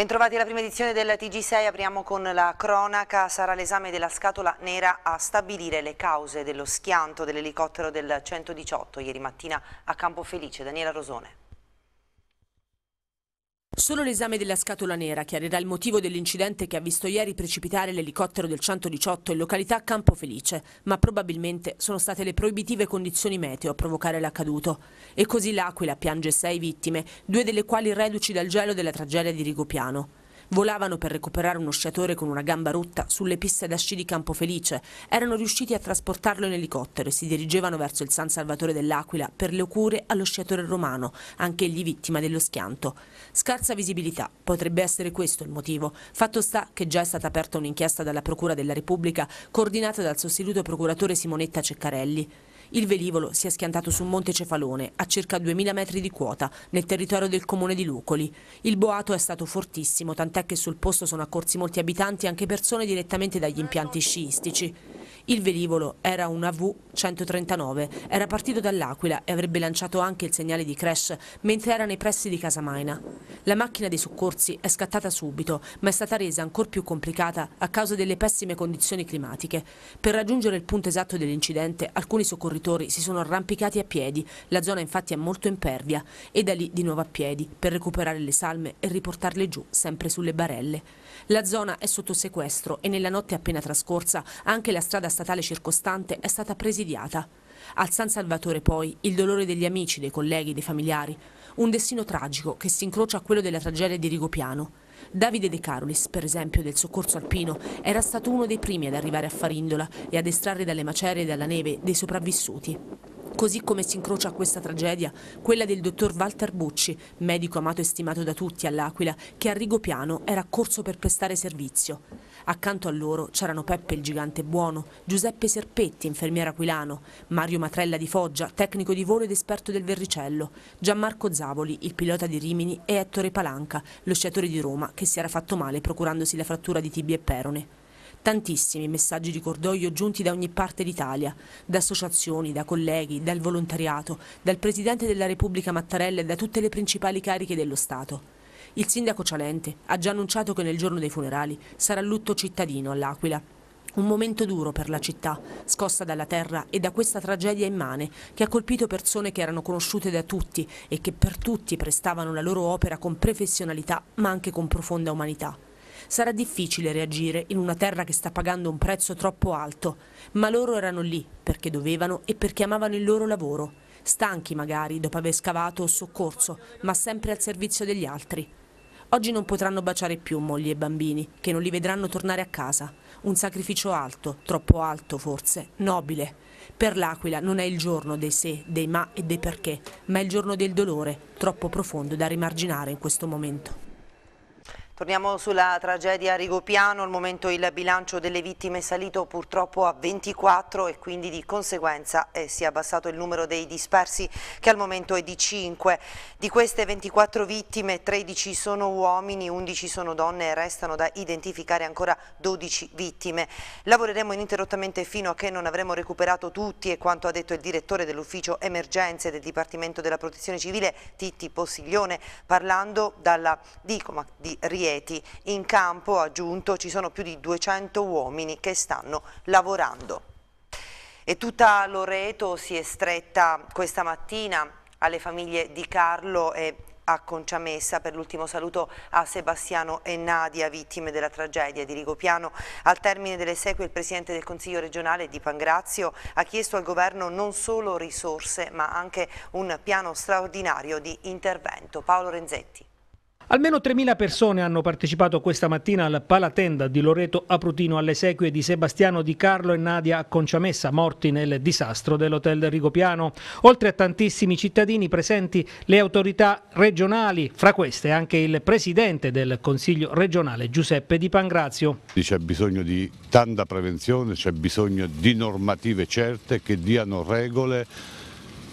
Bentrovati alla prima edizione del TG6, apriamo con la cronaca, sarà l'esame della scatola nera a stabilire le cause dello schianto dell'elicottero del 118 ieri mattina a Campofelice. Daniela Rosone. Solo l'esame della scatola nera chiarirà il motivo dell'incidente che ha visto ieri precipitare l'elicottero del 118 in località Campo Felice, ma probabilmente sono state le proibitive condizioni meteo a provocare l'accaduto. E così l'Aquila piange sei vittime, due delle quali reduci dal gelo della tragedia di Rigopiano. Volavano per recuperare uno sciatore con una gamba rotta sulle piste da sci di Campofelice. Erano riusciti a trasportarlo in elicottero e si dirigevano verso il San Salvatore dell'Aquila per le cure allo sciatore romano, anche egli vittima dello schianto. Scarsa visibilità, potrebbe essere questo il motivo. Fatto sta che già è stata aperta un'inchiesta dalla Procura della Repubblica coordinata dal sostituto procuratore Simonetta Ceccarelli. Il velivolo si è schiantato su Monte Cefalone, a circa 2.000 metri di quota, nel territorio del comune di Lucoli. Il boato è stato fortissimo, tant'è che sul posto sono accorsi molti abitanti, e anche persone direttamente dagli impianti sciistici. Il velivolo era un AV-139, era partito dall'Aquila e avrebbe lanciato anche il segnale di crash mentre era nei pressi di Casamaina. La macchina dei soccorsi è scattata subito, ma è stata resa ancora più complicata a causa delle pessime condizioni climatiche. Per raggiungere il punto esatto dell'incidente, alcuni soccorritori imprenditori si sono arrampicati a piedi, la zona infatti è molto impervia, e da lì di nuovo a piedi per recuperare le salme e riportarle giù, sempre sulle barelle. La zona è sotto sequestro e nella notte appena trascorsa anche la strada statale circostante è stata presidiata. Al San Salvatore poi il dolore degli amici, dei colleghi, dei familiari, un destino tragico che si incrocia a quello della tragedia di Rigopiano. Davide De Carolis, per esempio, del soccorso alpino, era stato uno dei primi ad arrivare a Farindola e ad estrarre dalle macerie e dalla neve dei sopravvissuti. Così come si incrocia a questa tragedia quella del dottor Walter Bucci, medico amato e stimato da tutti all'Aquila, che a Rigopiano era corso per prestare servizio. Accanto a loro c'erano Peppe il gigante buono, Giuseppe Serpetti, infermiera aquilano, Mario Matrella di Foggia, tecnico di volo ed esperto del verricello, Gianmarco Zavoli, il pilota di Rimini e Ettore Palanca, lo sciatore di Roma che si era fatto male procurandosi la frattura di tibia e perone. Tantissimi messaggi di cordoglio giunti da ogni parte d'Italia, da associazioni, da colleghi, dal volontariato, dal Presidente della Repubblica Mattarella e da tutte le principali cariche dello Stato. Il sindaco Cialente ha già annunciato che nel giorno dei funerali sarà lutto cittadino all'Aquila. Un momento duro per la città, scossa dalla terra e da questa tragedia immane che ha colpito persone che erano conosciute da tutti e che per tutti prestavano la loro opera con professionalità ma anche con profonda umanità. Sarà difficile reagire in una terra che sta pagando un prezzo troppo alto, ma loro erano lì perché dovevano e perché amavano il loro lavoro, stanchi magari dopo aver scavato o soccorso, ma sempre al servizio degli altri. Oggi non potranno baciare più mogli e bambini, che non li vedranno tornare a casa. Un sacrificio alto, troppo alto forse, nobile. Per l'Aquila non è il giorno dei se, dei ma e dei perché, ma è il giorno del dolore, troppo profondo da rimarginare in questo momento. Torniamo sulla tragedia a Rigopiano, al momento il bilancio delle vittime è salito purtroppo a 24 e quindi di conseguenza eh, si è abbassato il numero dei dispersi che al momento è di 5. Di queste 24 vittime 13 sono uomini, 11 sono donne e restano da identificare ancora 12 vittime. Lavoreremo ininterrottamente fino a che non avremo recuperato tutti e quanto ha detto il direttore dell'ufficio emergenze del Dipartimento della Protezione Civile Titti Possiglione parlando dalla Dicoma di Riego lieti. In campo, ha aggiunto, ci sono più di 200 uomini che stanno lavorando. E tutta Loreto si è stretta questa mattina alle famiglie di Carlo e a Conciamessa per l'ultimo saluto a Sebastiano e Nadia, vittime della tragedia di Rigopiano. Al termine dell'esequio il Presidente del Consiglio regionale di Pangrazio ha chiesto al Governo non solo risorse ma anche un piano straordinario di intervento. Paolo Renzetti. Almeno 3.000 persone hanno partecipato questa mattina al Palatenda di Loreto Aprutino alle sequie di Sebastiano Di Carlo e Nadia Conciamessa, morti nel disastro dell'hotel Rigopiano. Oltre a tantissimi cittadini presenti, le autorità regionali, fra queste anche il presidente del Consiglio regionale Giuseppe Di Pangrazio. C'è bisogno di tanta prevenzione, c'è bisogno di normative certe che diano regole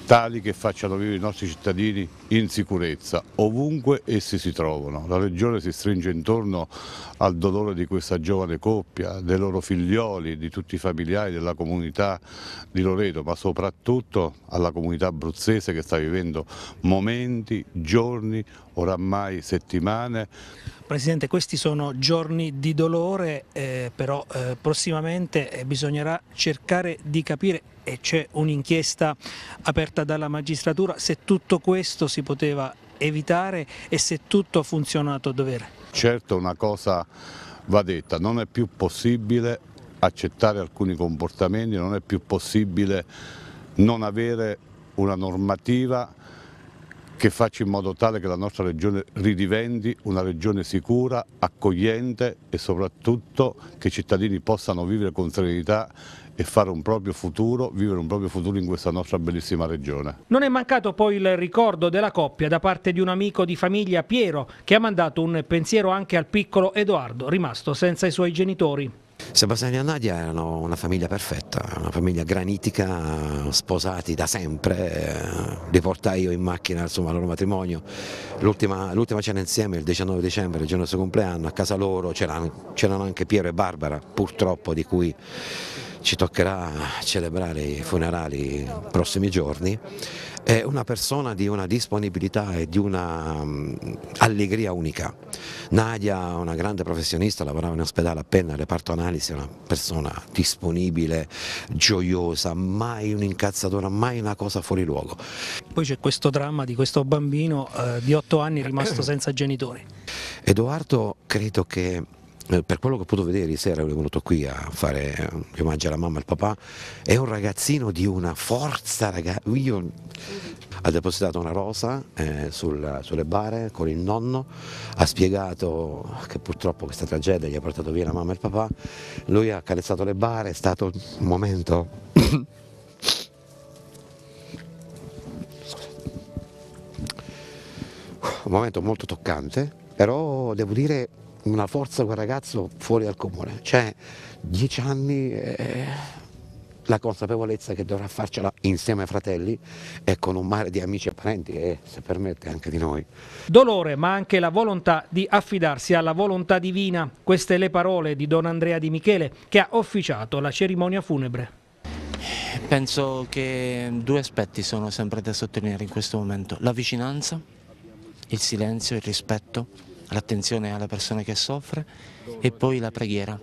tali che facciano vivere i nostri cittadini in sicurezza, ovunque essi si trovano. La Regione si stringe intorno al dolore di questa giovane coppia, dei loro figlioli, di tutti i familiari, della comunità di Loreto, ma soprattutto alla comunità abruzzese che sta vivendo momenti, giorni, oramai settimane. Presidente, questi sono giorni di dolore, eh, però eh, prossimamente eh, bisognerà cercare di capire e c'è un'inchiesta aperta dalla magistratura, se tutto questo si poteva evitare e se tutto ha funzionato a dovere. Certo una cosa va detta, non è più possibile accettare alcuni comportamenti, non è più possibile non avere una normativa che faccia in modo tale che la nostra regione ridiventi una regione sicura, accogliente e soprattutto che i cittadini possano vivere con serenità e fare un proprio futuro, vivere un proprio futuro in questa nostra bellissima regione. Non è mancato poi il ricordo della coppia da parte di un amico di famiglia, Piero, che ha mandato un pensiero anche al piccolo Edoardo, rimasto senza i suoi genitori. Sebastiano e Nadia erano una famiglia perfetta, una famiglia granitica, sposati da sempre, eh, li portai io in macchina insomma, al loro matrimonio, l'ultima, cena insieme il 19 dicembre, il giorno del suo compleanno, a casa loro c'erano, anche Piero e Barbara, purtroppo di cui ci toccherà celebrare i funerali nei prossimi giorni, è una persona di una disponibilità e di una mm, allegria unica. Nadia una grande professionista, lavorava in ospedale appena al reparto analisi, è una persona disponibile, gioiosa, mai un'incazzatura, mai una cosa fuori luogo. Poi c'è questo dramma di questo bambino eh, di otto anni rimasto senza genitori. Edoardo credo che eh, per quello che ho potuto vedere ieri sera, è venuto qui a fare gli eh, omaggi alla mamma e al papà, è un ragazzino di una forza, ragazzi. Io... ha depositato una rosa eh, sul, sulle bare con il nonno, ha spiegato che purtroppo questa tragedia gli ha portato via la mamma e il papà, lui ha carezzato le bare, è stato un momento... un momento molto toccante, però devo dire una forza quel ragazzo fuori dal comune, cioè dieci anni eh, la consapevolezza che dovrà farcela insieme ai fratelli e con un mare di amici e parenti e se permette anche di noi. Dolore ma anche la volontà di affidarsi alla volontà divina, queste le parole di Don Andrea Di Michele che ha officiato la cerimonia funebre. Penso che due aspetti sono sempre da sottolineare in questo momento, la vicinanza, il silenzio, il rispetto l'attenzione alla persona che soffre e poi la preghiera,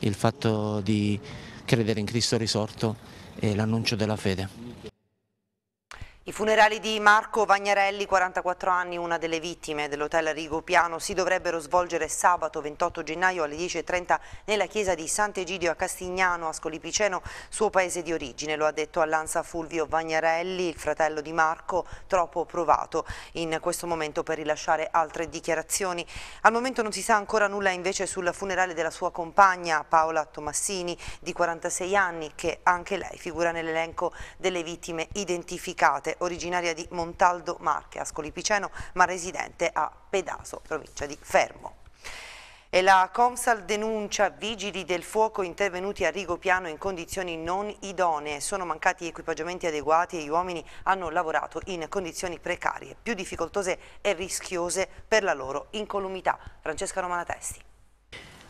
il fatto di credere in Cristo risorto e l'annuncio della fede. I funerali di Marco Vagnarelli, 44 anni, una delle vittime dell'hotel Rigopiano, si dovrebbero svolgere sabato 28 gennaio alle 10.30 nella chiesa di Sant'Egidio a Castignano, a Scolipiceno, suo paese di origine. Lo ha detto all'Ansa Fulvio Vagnarelli, il fratello di Marco, troppo provato in questo momento per rilasciare altre dichiarazioni. Al momento non si sa ancora nulla invece sul funerale della sua compagna Paola Tomassini, di 46 anni, che anche lei figura nell'elenco delle vittime identificate madre originaria di Montaldo Marche, Ascoli Piceno, ma residente a Pedaso, provincia di Fermo. E la Comsal denuncia vigili del fuoco intervenuti a Rigopiano in condizioni non idonee. Sono mancati equipaggiamenti adeguati e gli uomini hanno lavorato in condizioni precarie, più difficoltose e rischiose per la loro incolumità. Francesca Romanatesti.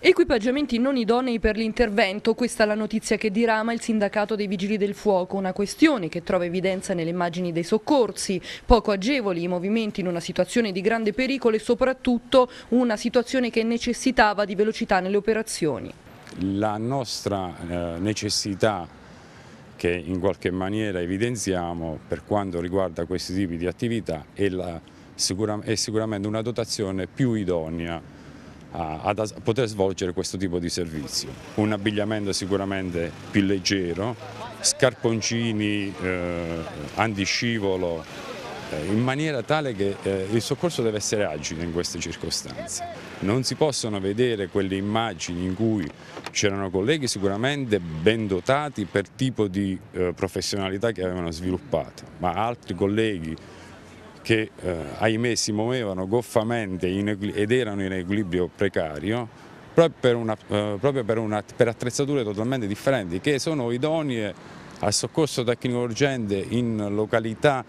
Equipaggiamenti non idonei per l'intervento, questa è la notizia che dirama il sindacato dei Vigili del Fuoco, una questione che trova evidenza nelle immagini dei soccorsi, poco agevoli i movimenti in una situazione di grande pericolo e soprattutto una situazione che necessitava di velocità nelle operazioni. La nostra eh, necessità che in qualche maniera evidenziamo per quanto riguarda questi tipi di attività è, la, è sicuramente una dotazione più idonea a, a poter svolgere questo tipo di servizio. Un abbigliamento sicuramente più leggero, scarponcini, eh, antiscivolo, eh, in maniera tale che eh, il soccorso deve essere agile in queste circostanze. Non si possono vedere quelle immagini in cui c'erano colleghi sicuramente ben dotati per tipo di eh, professionalità che avevano sviluppato, ma altri colleghi che eh, ahimè si muovevano goffamente in, ed erano in equilibrio precario proprio, per, una, eh, proprio per, una, per, attrezzature totalmente differenti che sono idonee al soccorso tecnico urgente in località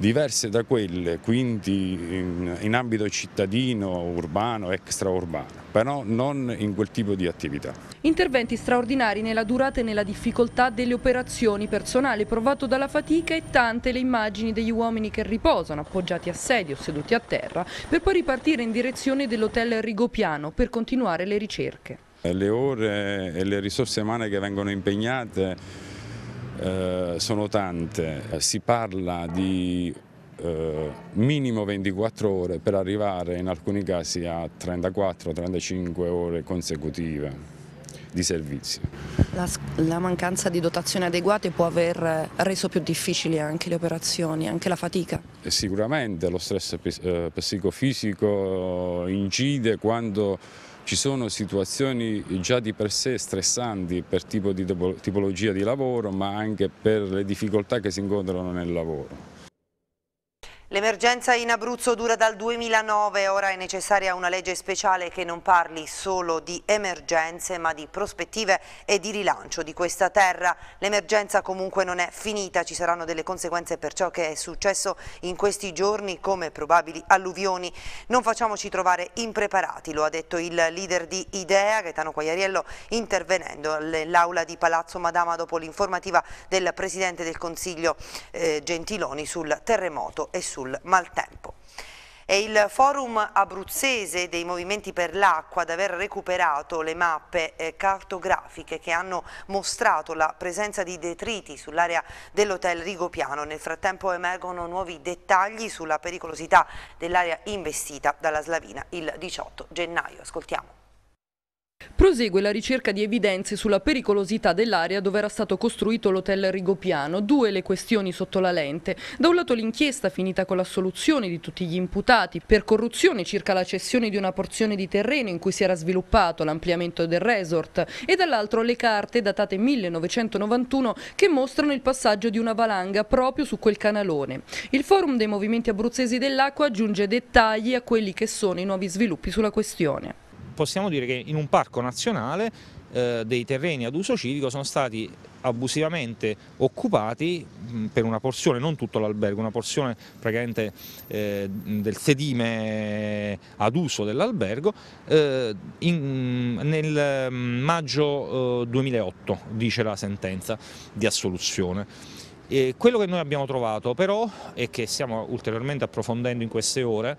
diverse da quelle, quindi in, in ambito cittadino, urbano, extraurbano, però non in quel tipo di attività. Interventi straordinari nella durata e nella difficoltà delle operazioni, personale provato dalla fatica e tante le immagini degli uomini che riposano, appoggiati a sedie o seduti a terra, per poi ripartire in direzione dell'hotel Rigopiano per continuare le ricerche. Le ore e le risorse umane che vengono impegnate eh, sono tante, si parla di eh, minimo 24 ore per arrivare in alcuni casi a 34-35 ore consecutive di servizio. La, la, mancanza di dotazioni adeguate può aver reso più difficili anche le operazioni, anche la fatica? Eh, sicuramente lo stress psicofisico incide quando ci sono situazioni già di per sé stressanti per tipo di tipologia di lavoro ma anche per le difficoltà che si incontrano nel lavoro. L'emergenza in Abruzzo dura dal 2009, ora è necessaria una legge speciale che non parli solo di emergenze ma di prospettive e di rilancio di questa terra. L'emergenza comunque non è finita, ci saranno delle conseguenze per ciò che è successo in questi giorni come probabili alluvioni. Non facciamoci trovare impreparati, lo ha detto il leader di Idea, Gaetano Quagliariello, intervenendo nell'aula di Palazzo Madama dopo l'informativa del Presidente del Consiglio eh, Gentiloni sul terremoto e sul sul maltempo. È il forum abruzzese dei movimenti per l'acqua ad aver recuperato le mappe eh, cartografiche che hanno mostrato la presenza di detriti sull'area dell'hotel Rigopiano. Nel frattempo emergono nuovi dettagli sulla pericolosità dell'area investita dalla Slavina il 18 gennaio. Ascoltiamo. Prosegue la ricerca di evidenze sulla pericolosità dell'area dove era stato costruito l'hotel Rigopiano, due le questioni sotto la lente. Da un lato l'inchiesta finita con l'assoluzione di tutti gli imputati per corruzione circa la cessione di una porzione di terreno in cui si era sviluppato l'ampliamento del resort e dall'altro le carte datate 1991 che mostrano il passaggio di una valanga proprio su quel canalone. Il forum dei movimenti abruzzesi dell'acqua aggiunge dettagli a quelli che sono i nuovi sviluppi sulla questione possiamo dire che in un parco nazionale eh, dei terreni ad uso civico sono stati abusivamente occupati per una porzione, non tutto l'albergo, una porzione praticamente eh, del sedime ad uso dell'albergo eh, nel maggio 2008, eh, dice la sentenza di assoluzione. E eh, quello che noi abbiamo trovato però e che stiamo ulteriormente approfondendo in queste ore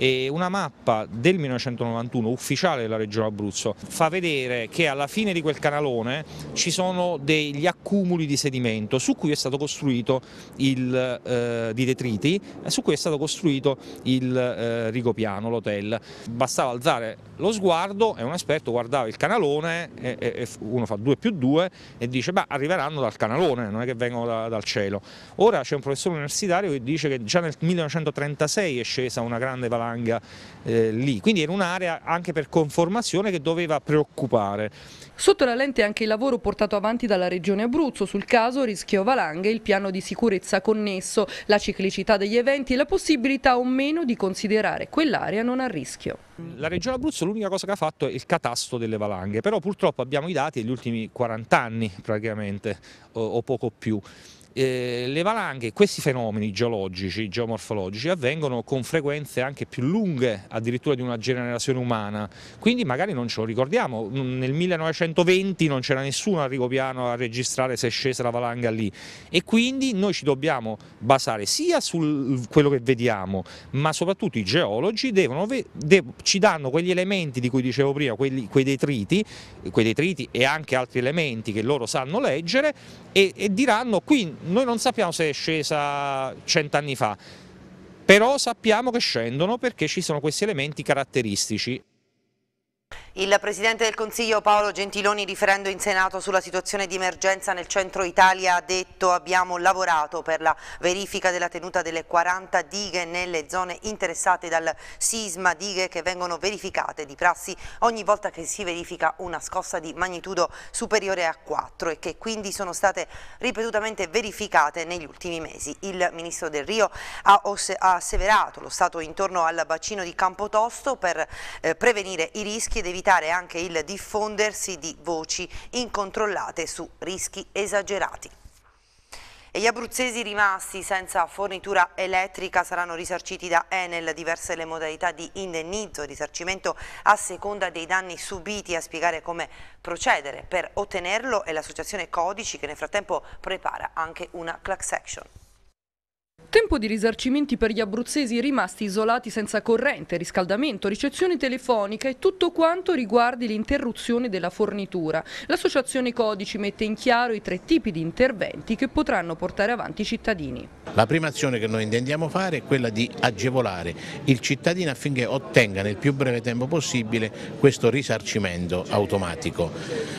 e una mappa del 1991 ufficiale della regione Abruzzo fa vedere che alla fine di quel canalone ci sono degli accumuli di sedimento su cui è stato costruito il, eh, di detriti su cui è stato costruito il eh, rigopiano, l'hotel. Bastava alzare lo sguardo e un esperto guardava il canalone e, e uno fa 2 più 2 e dice beh arriveranno dal canalone, non è che vengono da, dal cielo. Ora c'è un professore universitario che dice che già nel 1936 è scesa una grande valanga Valanga, eh, lì. Quindi era un'area anche per conformazione che doveva preoccupare. Sotto la lente anche il lavoro portato avanti dalla Regione Abruzzo sul caso Rischio Valanghe, il piano di sicurezza connesso, la ciclicità degli eventi e la possibilità o meno di considerare quell'area non a rischio. La Regione Abruzzo l'unica cosa che ha fatto è il catasto delle valanghe, però purtroppo abbiamo i dati degli ultimi 40 anni praticamente o poco più eh, le valanghe, questi fenomeni geologici, geomorfologici, avvengono con frequenze anche più lunghe addirittura di una generazione umana, quindi magari non ce lo ricordiamo, nel 1920 non c'era nessuno a Rigopiano a registrare se è scesa la valanga lì e quindi noi ci dobbiamo basare sia su quello che vediamo, ma soprattutto i geologi devono, de ci danno quegli elementi di cui dicevo prima, quelli, quei, detriti, quei detriti e anche altri elementi che loro sanno leggere e, e diranno qui noi non sappiamo se è scesa cent'anni fa, però sappiamo che scendono perché ci sono questi elementi caratteristici. Il Presidente del Consiglio Paolo Gentiloni riferendo in Senato sulla situazione di emergenza nel centro Italia ha detto abbiamo lavorato per la verifica della tenuta delle 40 dighe nelle zone interessate dal sisma, dighe che vengono verificate di prassi ogni volta che si verifica una scossa di magnitudo superiore a 4 e che quindi sono state ripetutamente verificate negli ultimi mesi. Il Ministro del Rio ha, asseverato lo stato intorno al bacino di Campotosto per eh, prevenire i rischi ed evitare evitare anche il diffondersi di voci incontrollate su rischi esagerati. E gli abruzzesi rimasti senza fornitura elettrica saranno risarciti da Enel, diverse le modalità di indennizzo e risarcimento a seconda dei danni subiti, a spiegare come procedere per ottenerlo è l'associazione Codici che nel frattempo prepara anche una clax action. Tempo di risarcimenti per gli abruzzesi rimasti isolati senza corrente, riscaldamento, ricezione telefonica e tutto quanto riguardi l'interruzione della fornitura. L'associazione Codici mette in chiaro i tre tipi di interventi che potranno portare avanti i cittadini. La prima azione che noi intendiamo fare è quella di agevolare il cittadino affinché ottenga nel più breve tempo possibile questo risarcimento automatico.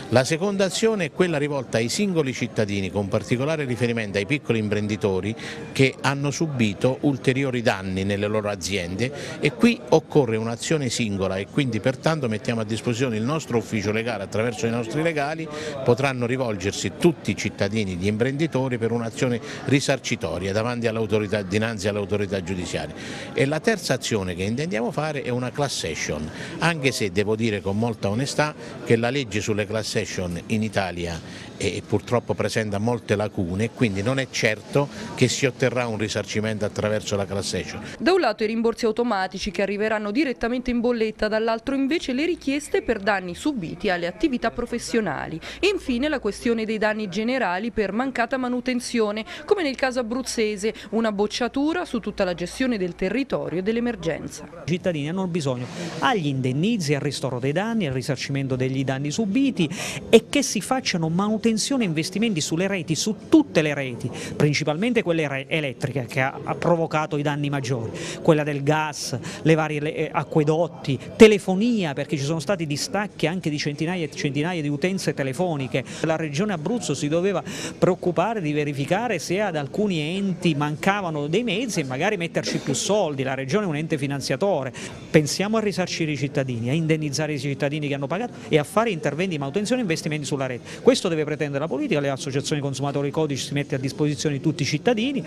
La seconda azione è quella rivolta ai singoli cittadini con particolare riferimento ai piccoli imprenditori che hanno hanno subito ulteriori danni nelle loro aziende e qui occorre un'azione singola e quindi pertanto mettiamo a disposizione il nostro ufficio legale attraverso i nostri legali, potranno rivolgersi tutti i cittadini, gli imprenditori per un'azione risarcitoria all dinanzi all'autorità giudiziaria. E la terza azione che intendiamo fare è una class action, anche se devo dire con molta onestà che la legge sulle class action in Italia è, purtroppo presenta molte lacune quindi non è certo che si otterrà un risultato risarcimento attraverso la class action. Da un lato i rimborsi automatici che arriveranno direttamente in bolletta, dall'altro invece le richieste per danni subiti alle attività professionali. E infine la questione dei danni generali per mancata manutenzione, come nel caso abruzzese, una bocciatura su tutta la gestione del territorio e dell'emergenza. I cittadini hanno bisogno agli indennizi, al ristoro dei danni, al risarcimento degli danni subiti e che si facciano manutenzione e investimenti sulle reti, su tutte le reti, principalmente quelle elettriche che, ha, ha, provocato i danni maggiori, quella del gas, le varie le, eh, acquedotti, telefonia perché ci sono stati distacchi anche di centinaia e centinaia di utenze telefoniche. La regione Abruzzo si doveva preoccupare di verificare se ad alcuni enti mancavano dei mezzi e magari metterci più soldi, la regione è un ente finanziatore. Pensiamo a risarcire i cittadini, a indennizzare i cittadini che hanno pagato e a fare interventi di manutenzione e investimenti sulla rete. Questo deve pretendere la politica, le associazioni consumatori codici si mette a disposizione di tutti i cittadini.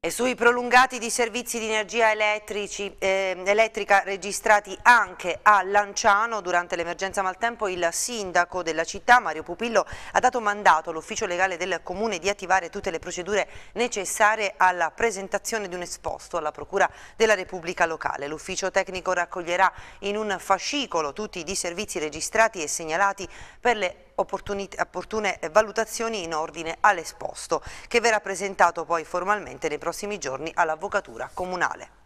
E sui prolungati di servizi di energia elettrici, eh, elettrica registrati anche a Lanciano durante l'emergenza maltempo, il sindaco della città Mario Pupillo ha dato mandato all'ufficio legale del comune di attivare tutte le procedure necessarie alla presentazione di un esposto alla procura della Repubblica locale. L'ufficio tecnico raccoglierà in un fascicolo tutti i disservizi registrati e segnalati per le opportune valutazioni in ordine all'esposto, che verrà presentato poi formalmente nei prossimi giorni all'Avvocatura Comunale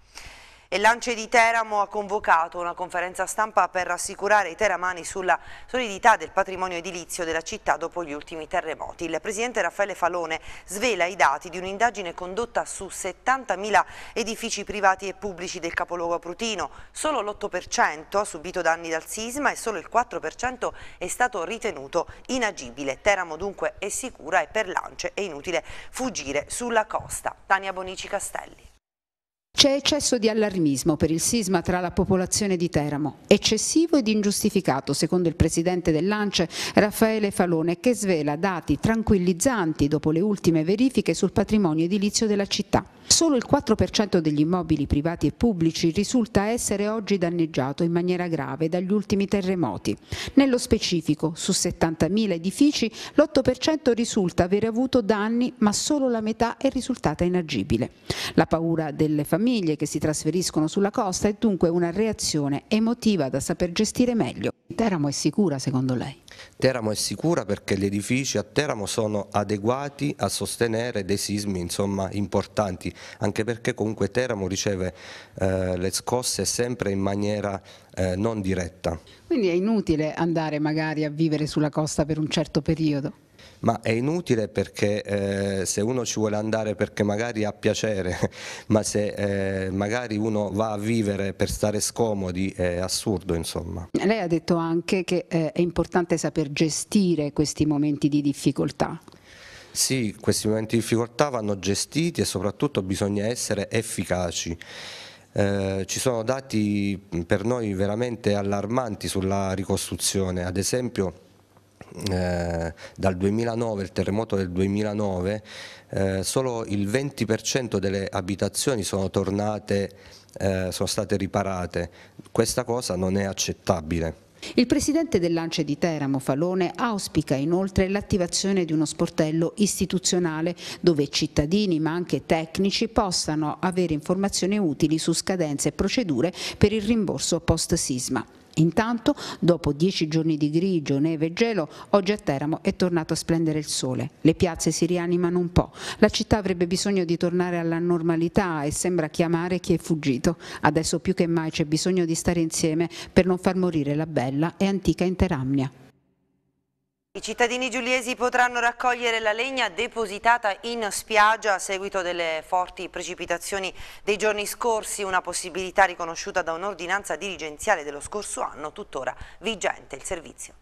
e Lance di Teramo ha convocato una conferenza stampa per rassicurare i teramani sulla solidità del patrimonio edilizio della città dopo gli ultimi terremoti. Il presidente Raffaele Falone svela i dati di un'indagine condotta su 70.000 edifici privati e pubblici del capoluogo Prutino. Solo l'8% ha subito danni dal sisma e solo il 4% è stato ritenuto inagibile. Teramo dunque è sicura e per Lance è inutile fuggire sulla costa. Tania Bonici Castelli. C'è eccesso di allarmismo per il sisma tra la popolazione di Teramo, eccessivo ed ingiustificato secondo il presidente dell'ANCE Raffaele Falone che svela dati tranquillizzanti dopo le ultime verifiche sul patrimonio edilizio della città. Solo il 4% degli immobili privati e pubblici risulta essere oggi danneggiato in maniera grave dagli ultimi terremoti. Nello specifico, su 70.000 edifici, l'8% risulta aver avuto danni, ma solo la metà è risultata inagibile. La paura delle famiglie famiglie che si trasferiscono sulla costa e dunque una reazione emotiva da saper gestire meglio. Teramo è sicura secondo lei? Teramo è sicura perché gli edifici a Teramo sono adeguati a sostenere dei sismi insomma, importanti, anche perché comunque Teramo riceve eh, le scosse sempre in maniera eh, non diretta. Quindi è inutile andare magari a vivere sulla costa per un certo periodo? ma è inutile perché eh, se uno ci vuole andare perché magari ha piacere, ma se eh, magari uno va a vivere per stare scomodi è assurdo insomma. Lei ha detto anche che eh, è importante saper gestire questi momenti di difficoltà. Sì, questi momenti di difficoltà vanno gestiti e soprattutto bisogna essere efficaci. Eh, ci sono dati per noi veramente allarmanti sulla ricostruzione, ad esempio eh, dal 2009, il terremoto del 2009, eh, solo il 20% delle abitazioni sono tornate, eh, sono state riparate. Questa cosa non è accettabile. Il presidente dell'Ance di Teramo, Falone, auspica inoltre l'attivazione di uno sportello istituzionale dove cittadini ma anche tecnici possano avere informazioni utili su scadenze e procedure per il rimborso post-sisma. Intanto, dopo dieci giorni di grigio, neve e gelo, oggi a Teramo è tornato a splendere il sole. Le piazze si rianimano un po'. La città avrebbe bisogno di tornare alla normalità e sembra chiamare chi è fuggito. Adesso più che mai c'è bisogno di stare insieme per non far morire la bella e antica Interamnia. I cittadini giuliesi potranno raccogliere la legna depositata in spiaggia a seguito delle forti precipitazioni dei giorni scorsi, una possibilità riconosciuta da un'ordinanza dirigenziale dello scorso anno, tuttora vigente il servizio.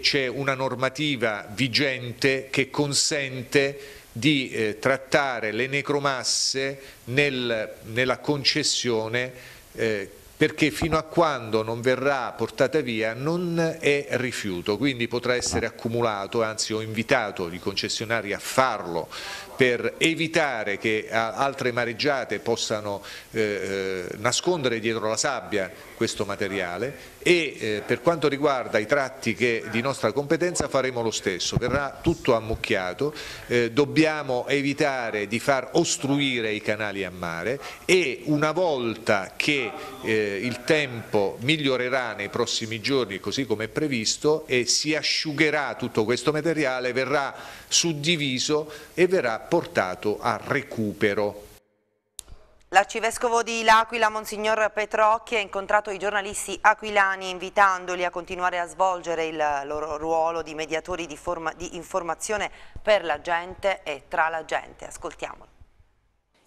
C'è una normativa vigente che consente di eh, trattare le necromasse nel, nella concessione eh, perché fino a quando non verrà portata via non è rifiuto, quindi potrà essere accumulato, anzi ho invitato i concessionari a farlo per evitare che altre mareggiate possano eh, eh, nascondere dietro la sabbia questo materiale e eh, per quanto riguarda i tratti che, di nostra competenza faremo lo stesso, verrà tutto ammucchiato, eh, dobbiamo evitare di far ostruire i canali a mare e una volta che eh, il tempo migliorerà nei prossimi giorni così come è previsto e si asciugherà tutto questo materiale verrà suddiviso e verrà portato a recupero. L'arcivescovo di L'Aquila, Monsignor Petrocchi, ha incontrato i giornalisti aquilani invitandoli a continuare a svolgere il loro ruolo di mediatori di, forma, di informazione per la gente e tra la gente. Ascoltiamolo.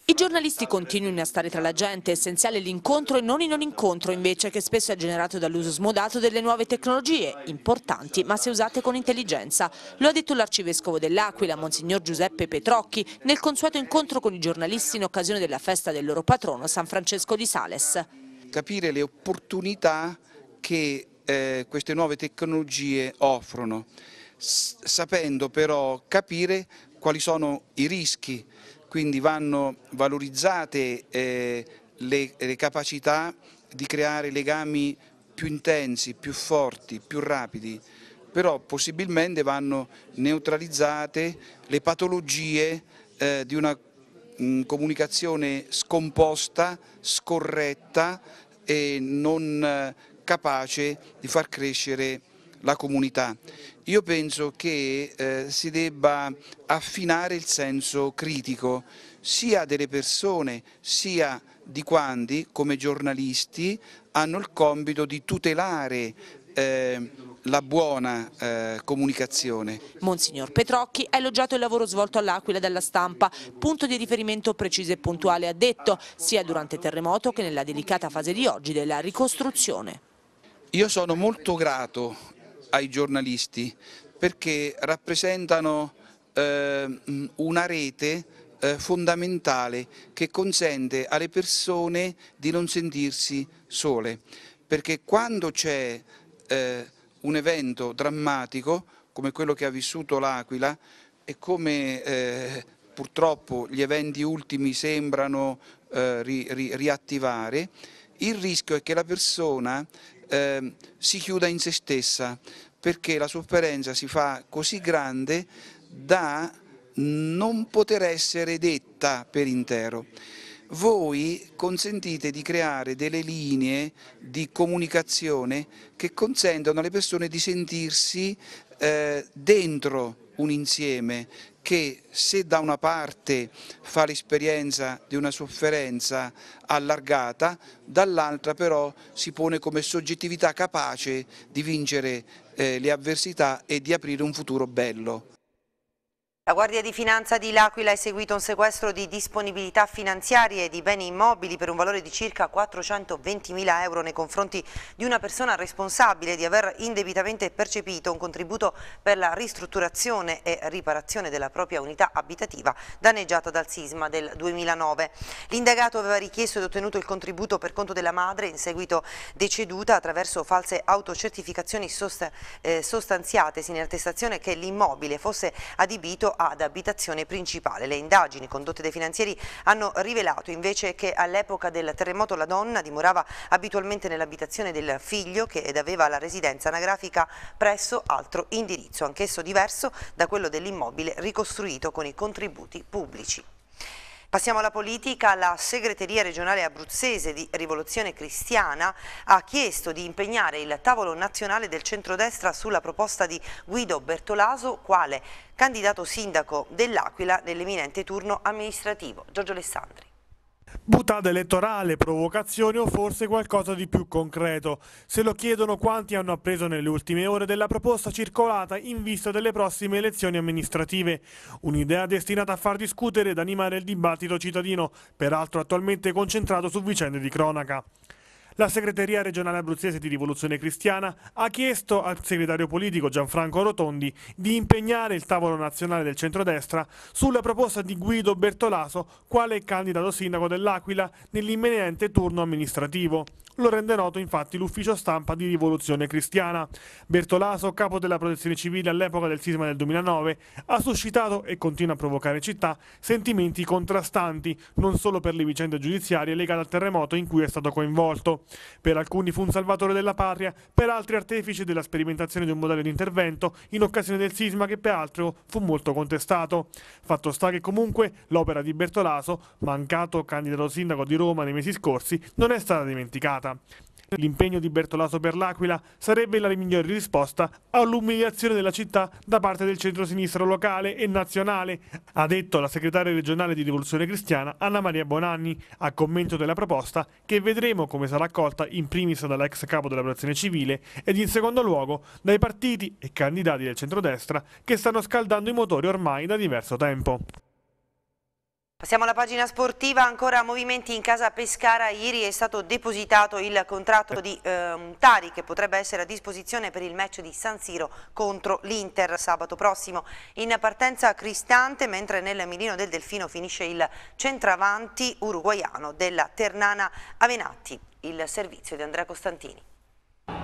I giornalisti continuano a stare tra la gente, è essenziale l'incontro e non in un incontro invece che spesso è generato dall'uso smodato delle nuove tecnologie, importanti ma se usate con intelligenza. Lo ha detto l'arcivescovo dell'Aquila, Monsignor Giuseppe Petrocchi, nel consueto incontro con i giornalisti in occasione della festa del loro patrono San Francesco di Sales. Capire le opportunità che eh, queste nuove tecnologie offrono, sapendo però capire quali sono i rischi quindi vanno valorizzate eh, le, le capacità di creare legami più intensi, più forti, più rapidi, però possibilmente vanno neutralizzate le patologie eh, di una mh, mm, comunicazione scomposta, scorretta e non eh, capace di far crescere la comunità. Io penso che eh, si debba affinare il senso critico sia delle persone sia di quanti come giornalisti hanno il compito di tutelare eh, la buona eh, comunicazione. Monsignor Petrocchi ha elogiato il lavoro svolto all'Aquila dalla stampa, punto di riferimento preciso e puntuale ha detto, sia durante il terremoto che nella delicata fase di oggi della ricostruzione. Io sono molto grato ai giornalisti perché rappresentano eh, una rete eh, fondamentale che consente alle persone di non sentirsi sole, perché quando c'è eh, un evento drammatico come quello che ha vissuto l'Aquila e come eh, purtroppo gli eventi ultimi sembrano eh, ri, ri, riattivare, il rischio è che la persona eh, si chiuda in se stessa, perché la sofferenza si fa così grande da non poter essere detta per intero. Voi consentite di creare delle linee di comunicazione che consentono alle persone di sentirsi eh, dentro un insieme che se da una parte fa l'esperienza di una sofferenza allargata, dall'altra però si pone come soggettività capace di vincere eh, le avversità e di aprire un futuro bello. La Guardia di Finanza di L'Aquila ha eseguito un sequestro di disponibilità finanziarie e di beni immobili per un valore di circa 420.000 euro nei confronti di una persona responsabile di aver indebitamente percepito un contributo per la ristrutturazione e riparazione della propria unità abitativa danneggiata dal sisma del 2009. L'indagato aveva richiesto ed ottenuto il contributo per conto della madre, in seguito deceduta attraverso false autocertificazioni eh, sostanziatesi in attestazione che l'immobile fosse adibito ad abitazione principale. Le indagini condotte dai finanzieri hanno rivelato invece che all'epoca del terremoto la donna dimorava abitualmente nell'abitazione del figlio che ed aveva la residenza anagrafica presso altro indirizzo, anch'esso diverso da quello dell'immobile ricostruito con i contributi pubblici. Passiamo alla politica, la segreteria regionale abruzzese di Rivoluzione Cristiana ha chiesto di impegnare il tavolo nazionale del centrodestra sulla proposta di Guido Bertolaso quale candidato sindaco dell'Aquila nell'eminente turno amministrativo. Giorgio Alessandri. Buttata elettorale, provocazione o forse qualcosa di più concreto. Se lo chiedono quanti hanno appreso nelle ultime ore della proposta circolata in vista delle prossime elezioni amministrative. Un'idea destinata a far discutere ed animare il dibattito cittadino, peraltro attualmente concentrato su vicende di cronaca. La segreteria regionale abruzzese di Rivoluzione Cristiana ha chiesto al segretario politico Gianfranco Rotondi di impegnare il tavolo nazionale del centrodestra sulla proposta di Guido Bertolaso quale candidato sindaco dell'Aquila nell'imminente turno amministrativo. Lo rende noto infatti l'ufficio stampa di Rivoluzione Cristiana. Bertolaso, capo della protezione civile all'epoca del sisma del 2009, ha suscitato e continua a provocare in città sentimenti contrastanti, non solo per le vicende giudiziarie legate al terremoto in cui è stato coinvolto. Per alcuni fu un salvatore della patria, per altri artefice della sperimentazione di un modello di intervento in occasione del sisma che peraltro fu molto contestato. Fatto sta che comunque l'opera di Bertolaso, mancato candidato sindaco di Roma nei mesi scorsi, non è stata dimenticata. L'impegno di Bertolaso per l'Aquila sarebbe la migliore risposta all'umiliazione della città da parte del centro-sinistro locale e nazionale, ha detto la segretaria regionale di Rivoluzione Cristiana Anna Maria Bonanni, a commento della proposta che vedremo come sarà raccolta in primis dall'ex capo della protezione civile ed in secondo luogo dai partiti e candidati del centrodestra che stanno scaldando i motori ormai da diverso tempo. Passiamo alla pagina sportiva, ancora movimenti in casa Pescara, ieri è stato depositato il contratto di eh, Tari che potrebbe essere a disposizione per il match di San Siro contro l'Inter sabato prossimo. In partenza Cristante, mentre nel mirino del Delfino finisce il centravanti uruguaiano della Ternana Avenatti il servizio di Andrea Costantini.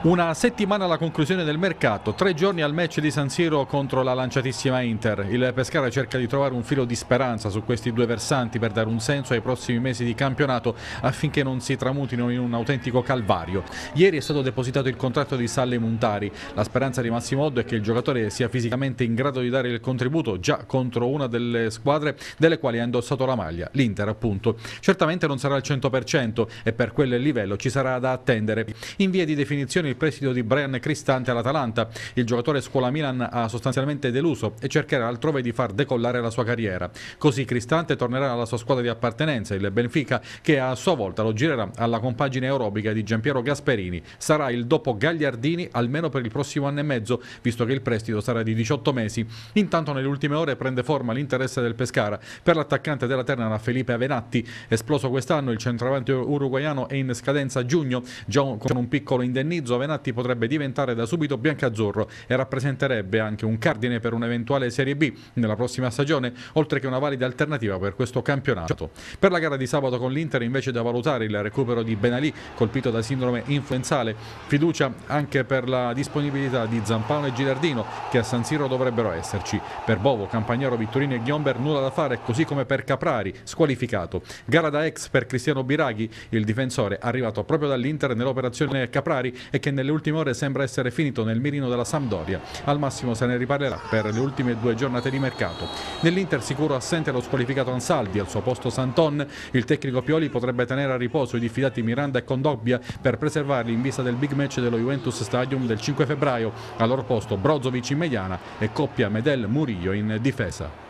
Una settimana alla conclusione del mercato, tre giorni al match di San Siro contro la lanciatissima Inter. Il Pescara cerca di trovare un filo di speranza su questi due versanti per dare un senso ai prossimi mesi di campionato affinché non si tramutino in un autentico calvario. Ieri è stato depositato il contratto di Salle Montari. La speranza di Massimo Oddo è che il giocatore sia fisicamente in grado di dare il contributo già contro una delle squadre delle quali ha indossato la maglia, l'Inter appunto. Certamente non sarà al 100% e per quel livello ci sarà da attendere. In via di definizione posizione il prestito di Brian Cristante all'Atalanta. Il giocatore scuola Milan ha sostanzialmente deluso e cercherà altrove di far decollare la sua carriera. Così Cristante tornerà alla sua squadra di appartenenza, il Benfica, che a sua volta lo girerà alla compagine aerobica di Giampiero Gasperini. Sarà il dopo Gagliardini almeno per il prossimo anno e mezzo, visto che il prestito sarà di 18 mesi. Intanto nelle ultime ore prende forma l'interesse del Pescara per l'attaccante della Ternana Felipe Avenatti. Esploso quest'anno il centravanti uruguaiano è in scadenza a giugno, già con un piccolo indennizzo così Zovenatti potrebbe diventare da subito biancazzurro e rappresenterebbe anche un cardine per un'eventuale Serie B nella prossima stagione, oltre che una valida alternativa per questo campionato. Per la gara di sabato con l'Inter invece da valutare il recupero di Benalì, colpito da sindrome influenzale, fiducia anche per la disponibilità di Zampano e Gilardino, che a San Siro dovrebbero esserci. per Bovo, Campagnaro, Vittorino e Ghiomber nulla da fare, così come per Caprari, squalificato. Gara da ex per Cristiano Biraghi, il difensore arrivato proprio dall'Inter nell'operazione Caprari e che nelle ultime ore sembra essere finito nel mirino della Sampdoria. Al massimo se ne riparlerà per le ultime due giornate di mercato. Nell'Inter sicuro assente lo squalificato Ansaldi, al suo posto Santon. Il tecnico Pioli potrebbe tenere a riposo i diffidati Miranda e Condobbia per preservarli in vista del big match dello Juventus Stadium del 5 febbraio. Al loro posto Brozovic in mediana e coppia Medel-Murillo in difesa.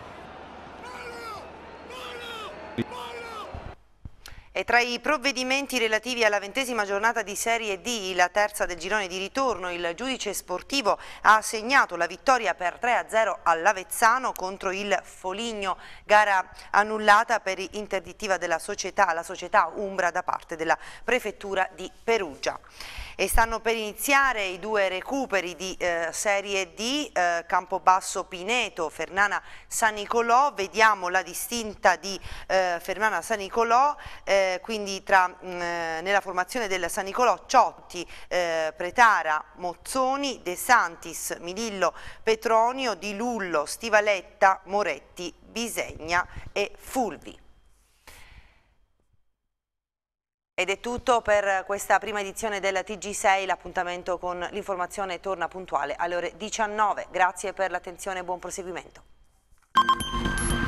E tra i provvedimenti relativi alla ventesima giornata di Serie D, la terza del girone di ritorno, il giudice sportivo ha assegnato la vittoria per 3-0 all'Avezzano contro il Foligno, gara annullata per interdittiva della società, la società Umbra da parte della prefettura di Perugia. E stanno per iniziare i due recuperi di eh, Serie D, eh, Campobasso Pineto, Fernana San Nicolò, vediamo la distinta di eh, Fernana San Nicolò, eh, quindi tra, mh, mm, eh, nella formazione del San Nicolò, Ciotti, eh, Pretara, Mozzoni, De Santis, Milillo, Petronio, Di Lullo, Stivaletta, Moretti, Bisegna e Fulvi. Ed è tutto per questa prima edizione della TG6, l'appuntamento con l'informazione torna puntuale alle ore 19. Grazie per l'attenzione e buon proseguimento.